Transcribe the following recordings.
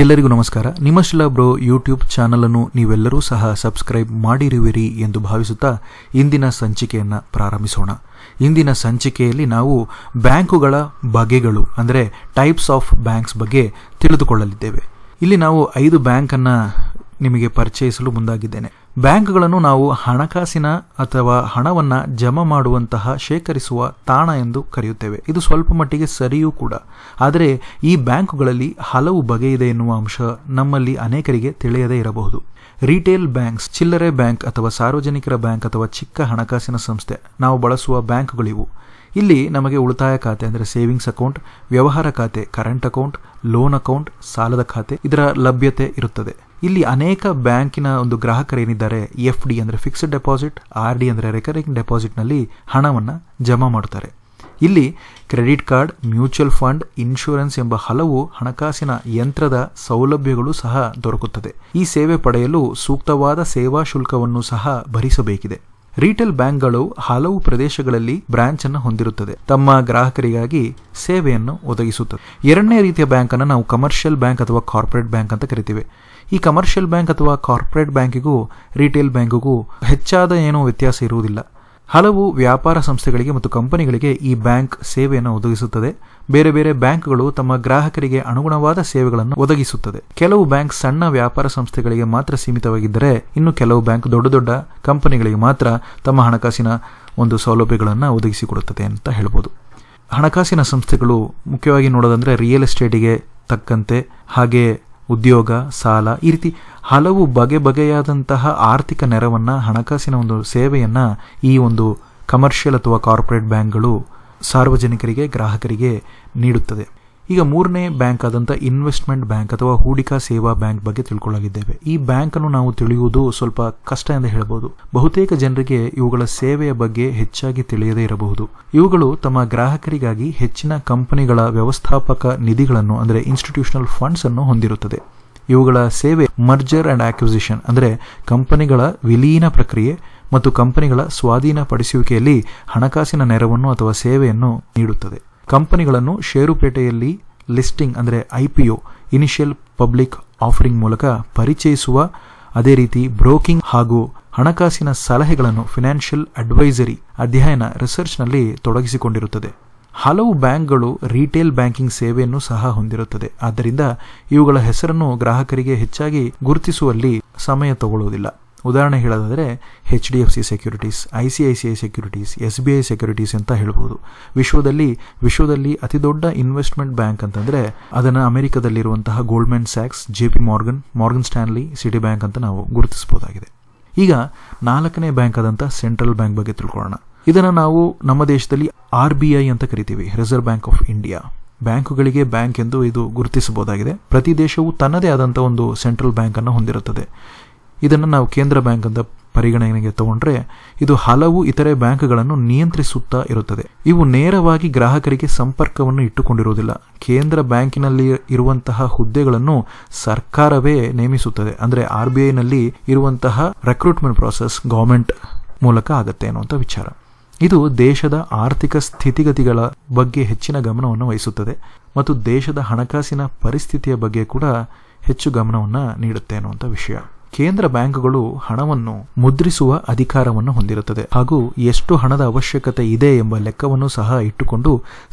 ಎಲ್ಲರಿಗೂ ನಮಸ್ಕಾರ ನಿಮ್ಮ ಶಿಲಾ ಬ್ರೋ ಯೂಟ್ಯೂಬ್ ಅನ್ನು ನೀವೆಲ್ಲರೂ ಸಹ ಸಬ್ಸ್ಕ್ರೈಬ್ ಮಾಡಿರುವಿರಿ ಎಂದು ಭಾವಿಸುತ್ತಾ ಇಂದಿನ ಸಂಚಿಕೆಯನ್ನು ಪ್ರಾರಂಭಿಸೋಣ ಇಂದಿನ ಸಂಚಿಕೆಯಲ್ಲಿ ನಾವು ಬ್ಯಾಂಕುಗಳ ಬಗೆಗಳು ಅಂದರೆ ಟೈಪ್ಸ್ ಆಫ್ ಬ್ಯಾಂಕ್ಸ್ ಬಗ್ಗೆ ತಿಳಿದುಕೊಳ್ಳಲಿದ್ದೇವೆ ಇಲ್ಲಿ ನಾವು ಐದು ಬ್ಯಾಂಕನ್ನು ನಿಮಗೆ ಪರಿಚಯಿಸಲು ಮುಂದಾಗಿದ್ದೇನೆ ಬ್ಯಾಂಕ್ಗಳನ್ನು ನಾವು ಹಣಕಾಸಿನ ಅಥವಾ ಹಣವನ್ನು ಜಮಾ ಮಾಡುವಂತಹ ಶೇಖರಿಸುವ ತಾಣ ಎಂದು ಕರೆಯುತ್ತೇವೆ ಇದು ಸ್ವಲ್ಪ ಮಟ್ಟಿಗೆ ಸರಿಯೂ ಕೂಡ ಆದರೆ ಈ ಬ್ಯಾಂಕುಗಳಲ್ಲಿ ಹಲವು ಬಗೆಯಿದೆ ಎನ್ನುವ ಅಂಶ ನಮ್ಮಲ್ಲಿ ಅನೇಕರಿಗೆ ತಿಳಿಯದೇ ಇರಬಹುದು ರಿಟೇಲ್ ಬ್ಯಾಂಕ್ಸ್ ಚಿಲ್ಲರೆ ಬ್ಯಾಂಕ್ ಅಥವಾ ಸಾರ್ವಜನಿಕರ ಬ್ಯಾಂಕ್ ಅಥವಾ ಚಿಕ್ಕ ಹಣಕಾಸಿನ ಸಂಸ್ಥೆ ನಾವು ಬಳಸುವ ಬ್ಯಾಂಕ್ಗಳಿವು ಇಲ್ಲಿ ನಮಗೆ ಉಳಿತಾಯ ಖಾತೆ ಅಂದರೆ ಸೇವಿಂಗ್ಸ್ ಅಕೌಂಟ್ ವ್ಯವಹಾರ ಖಾತೆ ಕರೆಂಟ್ ಅಕೌಂಟ್ ಲೋನ್ ಅಕೌಂಟ್ ಸಾಲದ ಖಾತೆ ಇದರ ಲಭ್ಯತೆ ಇರುತ್ತದೆ ಇಲ್ಲಿ ಅನೇಕ ಬ್ಯಾಂಕಿನ ಒಂದು ಗ್ರಾಹಕರೇನಿದ್ದಾರೆ ಎಫ್ ಡಿ ಅಂದರೆ ಫಿಕ್ಸ್ಡ್ ಡೆಪಾಸಿಟ್ ಆರ್ ಡಿ ಅಂದರೆ ರೆಕರಿಂಗ್ ಡೆಪಾಸಿಟ್ನಲ್ಲಿ ಹಣವನ್ನು ಜಮಾ ಮಾಡ್ತಾರೆ ಇಲ್ಲಿ credit card mutual fund insurance ಎಂಬ ಹಲವು ಹಣಕಾಸಿನ ಯಂತ್ರದ ಸೌಲಭ್ಯಗಳು ಸಹ ದೊರಕುತ್ತದೆ ಈ ಸೇವೆ ಪಡೆಯಲು ಸೂಕ್ತವಾದ ಸೇವಾ ಶುಲ್ಕವನ್ನು ಸಹ ಭರಿಸಬೇಕಿದೆ ರಿಟೇಲ್ ಬ್ಯಾಂಕ್ಗಳು ಹಲವು ಪ್ರದೇಶಗಳಲ್ಲಿ ಬ್ರಾಂಚ್ ಅನ್ನು ಹೊಂದಿರುತ್ತದೆ ತಮ್ಮ ಗ್ರಾಹಕರಿಗಾಗಿ ಸೇವೆಯನ್ನು ಒದಗಿಸುತ್ತದೆ ಎರಡನೇ ರೀತಿಯ ಬ್ಯಾಂಕ್ ಅನ್ನು ನಾವು ಕಮರ್ಷಿಯಲ್ ಬ್ಯಾಂಕ್ ಅಥವಾ ಕಾರ್ಪೊರೇಟ್ ಬ್ಯಾಂಕ್ ಅಂತ ಕರಿತೀವಿ ಈ ಕಮರ್ಷಿಯಲ್ ಬ್ಯಾಂಕ್ ಅಥವಾ ಕಾರ್ಪೊರೇಟ್ ಬ್ಯಾಂಕಿಗೂ ರಿಟೇಲ್ ಬ್ಯಾಂಕಿಗೂ ಹೆಚ್ಚಾದ ಏನು ವ್ಯತ್ಯಾಸ ಇರುವುದಿಲ್ಲ ಹಲವು ವ್ಯಾಪಾರ ಸಂಸ್ಥೆಗಳಿಗೆ ಮತ್ತು ಕಂಪನಿಗಳಿಗೆ ಈ ಬ್ಯಾಂಕ್ ಸೇವೆಯನ್ನು ಒದಗಿಸುತ್ತದೆ ಬೇರೆ ಬೇರೆ ಬ್ಯಾಂಕ್ಗಳು ತಮ್ಮ ಗ್ರಾಹಕರಿಗೆ ಅನುಗುಣವಾದ ಸೇವೆಗಳನ್ನು ಒದಗಿಸುತ್ತದೆ ಕೆಲವು ಬ್ಯಾಂಕ್ ಸಣ್ಣ ವ್ಯಾಪಾರ ಸಂಸ್ಥೆಗಳಿಗೆ ಮಾತ್ರ ಸೀಮಿತವಾಗಿದ್ದರೆ ಇನ್ನು ಕೆಲವು ಬ್ಯಾಂಕ್ ದೊಡ್ಡ ದೊಡ್ಡ ಕಂಪನಿಗಳಿಗೆ ಮಾತ್ರ ತಮ್ಮ ಹಣಕಾಸಿನ ಒಂದು ಸೌಲಭ್ಯಗಳನ್ನು ಒದಗಿಸಿಕೊಡುತ್ತದೆ ಅಂತ ಹೇಳ್ಬೋದು ಹಣಕಾಸಿನ ಸಂಸ್ಥೆಗಳು ಮುಖ್ಯವಾಗಿ ನೋಡೋದಂದ್ರೆ ರಿಯಲ್ ಎಸ್ಟೇಟಿಗೆ ತಕ್ಕಂತೆ ಹಾಗೆ ಉದ್ಯೋಗ ಸಾಲ ಈ ರೀತಿ ಹಲವು ಬಗೆ ಬಗೆಯಾದಂತಹ ಆರ್ಥಿಕ ನೆರವನ್ನು ಹಣಕಾಸಿನ ಒಂದು ಸೇವೆಯನ್ನ ಈ ಒಂದು ಕಮರ್ಷಿಯಲ್ ಅಥವಾ ಕಾರ್ಪೊರೇಟ್ ಬ್ಯಾಂಕ್ಗಳು ಸಾರ್ವಜನಿಕರಿಗೆ ಗ್ರಾಹಕರಿಗೆ ನೀಡುತ್ತದೆ ಈಗ ಮೂರನೇ ಬ್ಯಾಂಕ್ ಆದಂಥ ಇನ್ವೆಸ್ಟ್ಮೆಂಟ್ ಬ್ಯಾಂಕ್ ಅಥವಾ ಹೂಡಿಕಾ ಸೇವಾ ಬ್ಯಾಂಕ್ ಬಗ್ಗೆ ತಿಳ್ಕೊಳ್ಳಲಿದ್ದೇವೆ ಈ ಬ್ಯಾಂಕ್ ಅನ್ನು ನಾವು ತಿಳಿಯುವುದು ಸ್ವಲ್ಪ ಕಷ್ಟ ಎಂದು ಹೇಳಬಹುದು ಬಹುತೇಕ ಜನರಿಗೆ ಇವುಗಳ ಸೇವೆಯ ಬಗ್ಗೆ ಹೆಚ್ಚಾಗಿ ತಿಳಿಯದೇ ಇರಬಹುದು ಇವುಗಳು ತಮ್ಮ ಗ್ರಾಹಕರಿಗಾಗಿ ಹೆಚ್ಚಿನ ಕಂಪನಿಗಳ ವ್ಯವಸ್ಥಾಪಕ ನಿಧಿಗಳನ್ನು ಅಂದರೆ ಇನ್ಸ್ಟಿಟ್ಯೂಷನಲ್ ಫಂಡ್ಸ್ ಅನ್ನು ಹೊಂದಿರುತ್ತದೆ ಇವುಗಳ ಸೇವೆ ಮರ್ಜರ್ ಅಂಡ್ ಆಕ್ವಿಸಿಷನ್ ಅಂದರೆ ಕಂಪನಿಗಳ ವಿಲೀನ ಪ್ರಕ್ರಿಯೆ ಮತ್ತು ಕಂಪನಿಗಳ ಸ್ವಾಧೀನಪಡಿಸುವಿಕೆಯಲ್ಲಿ ಹಣಕಾಸಿನ ನೆರವನ್ನು ಅಥವಾ ಸೇವೆಯನ್ನು ನೀಡುತ್ತದೆ ಕಂಪನಿಗಳನ್ನು ಷೇರುಪೇಟೆಯಲ್ಲಿ ಲಿಸ್ಟಿಂಗ್ ಅಂದರೆ I P initial public offering ಮೂಲಕ ಪರಿಚಯಿಸುವ ಅದೇ ರೀತಿ ಬ್ರೋಕಿಂಗ್ ಹಾಗೂ ಹಣಕಾಸಿನ ಸಲಹೆಗಳನ್ನು ಫಿನಾನ್ಷಿಯಲ್ ಅಡ್ವೈಸರಿ ಅಧ್ಯಯನ ರಿಸರ್ಚ್ನಲ್ಲಿ ತೊಡಗಿಸಿಕೊಂಡಿರುತ್ತದೆ ಹಲವು ಬ್ಯಾಂಕ್ಗಳು ರಿಟೇಲ್ ಬ್ಯಾಂಕಿಂಗ್ ಸೇವೆಯನ್ನು ಸಹ ಹೊಂದಿರುತ್ತದೆ ಆದ್ದರಿಂದ ಇವುಗಳ ಹೆಸರನ್ನು ಗ್ರಾಹಕರಿಗೆ ಹೆಚ್ಚಾಗಿ ಗುರುತಿಸುವಲ್ಲಿ ಸಮಯ ತಗೊಳ್ಳುವುದಿಲ್ಲ ಉದಾಹರಣೆ ಹೇಳೋದಾದರೆ H D F C securities I C I C I securities S B I securities ಅಂತ ಹೇಳ್ಬೋದು ವಿಶ್ವದಲ್ಲಿ ವಿಶ್ವದಲ್ಲಿ ಅತಿ ದೊಡ್ಡ ಇನ್ವೆಸ್ಟ್ಮೆಂಟ್ ಬ್ಯಾಂಕ್ ಅಂತಂದರೆ ಅದನ್ನು ಅಮೆರಿಕದಲ್ಲಿರುವಂತಹ ಗೋಲ್ಡ್ಮೆನ್ ಸ್ಯಾಕ್ಸ್ J P Morgan Morgan Stanley Citibank ಅಂತ ನಾವು ಗುರುತಿಸ್ಬೋದಾಗಿದೆ ಈಗ ನಾಲ್ಕನೇ ಬ್ಯಾಂಕ್ ಆದಂಥ ಸೆಂಟ್ರಲ್ ಬ್ಯಾಂಕ್ ಬಗ್ಗೆ ತಿಳ್ಕೊಳ್ಳೋಣ ಇದನ್ನು ನಾವು ನಮ್ಮ ದೇಶದಲ್ಲಿ ಆರ್ ಬಿ ಐ ಅಂತ ಕರಿತೀವಿ ರಿಸರ್ವ್ ಬ್ಯಾಂಕ್ ಆಫ್ ಇಂಡಿಯಾ ಬ್ಯಾಂಕುಗಳಿಗೆ ಬ್ಯಾಂಕ್ ಎಂದು ಇದು ಗುರುತಿಸಬಹುದಾಗಿದೆ ಪ್ರತಿ ದೇಶವು ತನ್ನದೇ ಆದಂಥ ಒಂದು ಸೆಂಟ್ರಲ್ ಬ್ಯಾಂಕನ್ನು ಹೊಂದಿರುತ್ತದೆ ಇದನ್ನು ನಾವು ಕೇಂದ್ರ ಬ್ಯಾಂಕ್ ಅಂತ ಪರಿಗಣನೆಗೆ ತಗೊಂಡ್ರೆ ಇದು ಹಲವು ಇತರೆ ಬ್ಯಾಂಕ್ಗಳನ್ನು ನಿಯಂತ್ರಿಸುತ್ತಾ ಇರುತ್ತದೆ ಇವು ನೇರವಾಗಿ ಗ್ರಾಹಕರಿಗೆ ಸಂಪರ್ಕವನ್ನು ಇಟ್ಟುಕೊಂಡಿರುವುದಿಲ್ಲ ಕೇಂದ್ರ ಬ್ಯಾಂಕಿನಲ್ಲಿ ಇರುವಂತಹ ಹುದ್ದೆಗಳನ್ನು ಸರ್ಕಾರವೇ ನೇಮಿಸುತ್ತದೆ ಅಂದರೆ ಆರ್ ಬಿ ಐನಲ್ಲಿ ಇರುವಂತಹ ರೆಕ್ರೂಟ್ಮೆಂಟ್ ಪ್ರಾಸೆಸ್ ಗೌರ್ಮೆಂಟ್ ಮೂಲಕ ಆಗುತ್ತೆ ಅನ್ನುವಂಥ ವಿಚಾರ ಇದು ದೇಶದ ಆರ್ಥಿಕ ಸ್ಥಿತಿಗತಿಗಳ ಬಗ್ಗೆ ಹೆಚ್ಚಿನ ಗಮನವನ್ನು ವಹಿಸುತ್ತದೆ ಮತ್ತು ದೇಶದ ಹಣಕಾಸಿನ ಪರಿಸ್ಥಿತಿಯ ಬಗ್ಗೆ ಕೂಡ ಹೆಚ್ಚು ಗಮನವನ್ನು ನೀಡುತ್ತೆ ಅನ್ನುವಂಥ ವಿಷಯ ಕೇಂದ್ರ ಬ್ಯಾಂಕ್ಗಳು ಹಣವನ್ನು ಮುದ್ರಿಸುವ ಅಧಿಕಾರವನ್ನು ಹೊಂದಿರುತ್ತದೆ ಹಾಗೂ ಎಷ್ಟು ಹಣದ ಅವಶ್ಯಕತೆ ಇದೆ ಎಂಬ ಲೆಕ್ಕವನ್ನು ಸಹ ಇಟ್ಟುಕೊಂಡು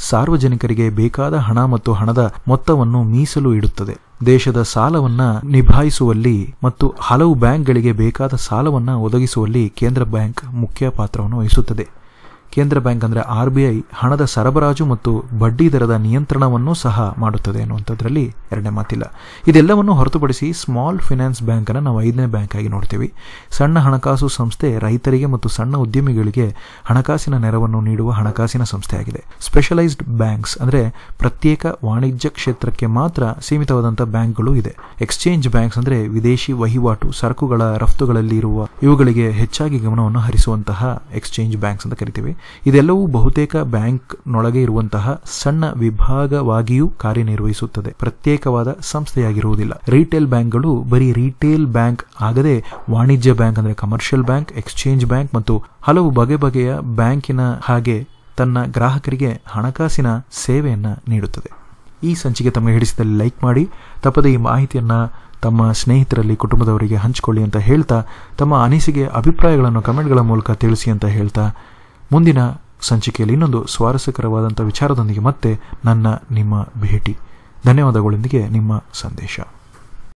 ಸಾರ್ವಜನಿಕರಿಗೆ ಬೇಕಾದ ಹಣ ಮತ್ತು ಹಣದ ಮೊತ್ತವನ್ನು ಮೀಸಲು ಇಡುತ್ತದೆ ದೇಶದ ಸಾಲವನ್ನ ನಿಭಾಯಿಸುವಲ್ಲಿ ಮತ್ತು ಹಲವು ಬ್ಯಾಂಕ್ಗಳಿಗೆ ಬೇಕಾದ ಸಾಲವನ್ನ ಒದಗಿಸುವಲ್ಲಿ ಕೇಂದ್ರ ಬ್ಯಾಂಕ್ ಮುಖ್ಯ ಪಾತ್ರವನ್ನು ವಹಿಸುತ್ತದೆ ಕೇಂದ್ರ ಬ್ಯಾಂಕ್ ಅಂದರೆ ಆರ್ ಬಿ ಐ ಹಣದ ಸರಬರಾಜು ಮತ್ತು ಬಡ್ಡಿ ದರದ ನಿಯಂತ್ರಣವನ್ನು ಸಹ ಮಾಡುತ್ತದೆ ಅನ್ನುವಂಥದ್ರಲ್ಲಿ ಎರಡನೇ ಮಾತಿಲ್ಲ ಇದೆಲ್ಲವನ್ನು ಹೊರತುಪಡಿಸಿ ಸ್ಮಾಲ್ ಫಿನಾನ್ಸ್ ಬ್ಯಾಂಕನ್ನು ನಾವು ಐದನೇ ಬ್ಯಾಂಕ್ ಆಗಿ ನೋಡ್ತೀವಿ ಸಣ್ಣ ಹಣಕಾಸು ಸಂಸ್ಥೆ ರೈತರಿಗೆ ಮತ್ತು ಸಣ್ಣ ಉದ್ಯಮಿಗಳಿಗೆ ಹಣಕಾಸಿನ ನೆರವನ್ನು ನೀಡುವ ಹಣಕಾಸಿನ ಸಂಸ್ಥೆಯಾಗಿದೆ ಸ್ಪೆಷಲೈಸ್ಡ್ ಬ್ಯಾಂಕ್ಸ್ ಅಂದರೆ ಪ್ರತ್ಯೇಕ ವಾಣಿಜ್ಯ ಕ್ಷೇತ್ರಕ್ಕೆ ಮಾತ್ರ ಸೀಮಿತವಾದಂಥ ಬ್ಯಾಂಕ್ಗಳು ಇದೆ ಎಕ್ಸ್ಚೇಂಜ್ ಬ್ಯಾಂಕ್ಸ್ ಅಂದರೆ ವಿದೇಶಿ ವಹಿವಾಟು ಸರಕುಗಳ ರಫ್ತುಗಳಲ್ಲಿರುವ ಇವುಗಳಿಗೆ ಹೆಚ್ಚಾಗಿ ಗಮನವನ್ನು ಹರಿಸುವಂತಹ ಎಕ್ಸ್ಚೇಂಜ್ ಬ್ಯಾಂಕ್ಸ್ ಅಂತ ಕರಿತೀವಿ ಇದೆಲ್ಲವೂ ಬಹುತೇಕ ಬ್ಯಾಂಕ್ನೊಳಗೆ ಇರುವಂತಹ ಸಣ್ಣ ವಿಭಾಗವಾಗಿಯೂ ಕಾರ್ಯನಿರ್ವಹಿಸುತ್ತದೆ ಪ್ರತ್ಯೇಕವಾದ ಸಂಸ್ಥೆಯಾಗಿರುವುದಿಲ್ಲ ರಿಟೇಲ್ ಬ್ಯಾಂಕ್ಗಳು ಬರೀ ರಿಟೇಲ್ ಬ್ಯಾಂಕ್ ಆಗದೆ ವಾಣಿಜ್ಯ ಬ್ಯಾಂಕ್ ಅಂದರೆ ಕಮರ್ಷಿಯಲ್ ಬ್ಯಾಂಕ್ ಎಕ್ಸ್ಚೇಂಜ್ ಬ್ಯಾಂಕ್ ಮತ್ತು ಹಲವು ಬಗೆ ಬಗೆಯ ಬ್ಯಾಂಕಿನ ಹಾಗೆ ತನ್ನ ಗ್ರಾಹಕರಿಗೆ ಹಣಕಾಸಿನ ಸೇವೆಯನ್ನು ನೀಡುತ್ತದೆ ಈ ಸಂಚಿಕೆ ತಮಗೆ ಹಿಡಿಸಿದಲ್ಲಿ ಲೈಕ್ ಮಾಡಿ ತಪ್ಪದೆ ಈ ಮಾಹಿತಿಯನ್ನು ತಮ್ಮ ಸ್ನೇಹಿತರಲ್ಲಿ ಕುಟುಂಬದವರಿಗೆ ಹಂಚಿಕೊಳ್ಳಿ ಅಂತ ಹೇಳ್ತಾ ತಮ್ಮ ಅನಿಸಿಕೆ ಅಭಿಪ್ರಾಯಗಳನ್ನು ಕಮೆಂಟ್ಗಳ ಮೂಲಕ ತಿಳಿಸಿ ಅಂತ ಹೇಳ್ತಾ ಮುಂದಿನ ಸಂಚಿಕೆಯಲ್ಲಿ ಇನ್ನೊಂದು ಸ್ವಾರಸ್ಯಕರವಾದಂಥ ವಿಚಾರದೊಂದಿಗೆ ಮತ್ತೆ ನನ್ನ ನಿಮ್ಮ ಭೇಟಿ ಧನ್ಯವಾದಗಳೊಂದಿಗೆ ನಿಮ್ಮ ಸಂದೇಶ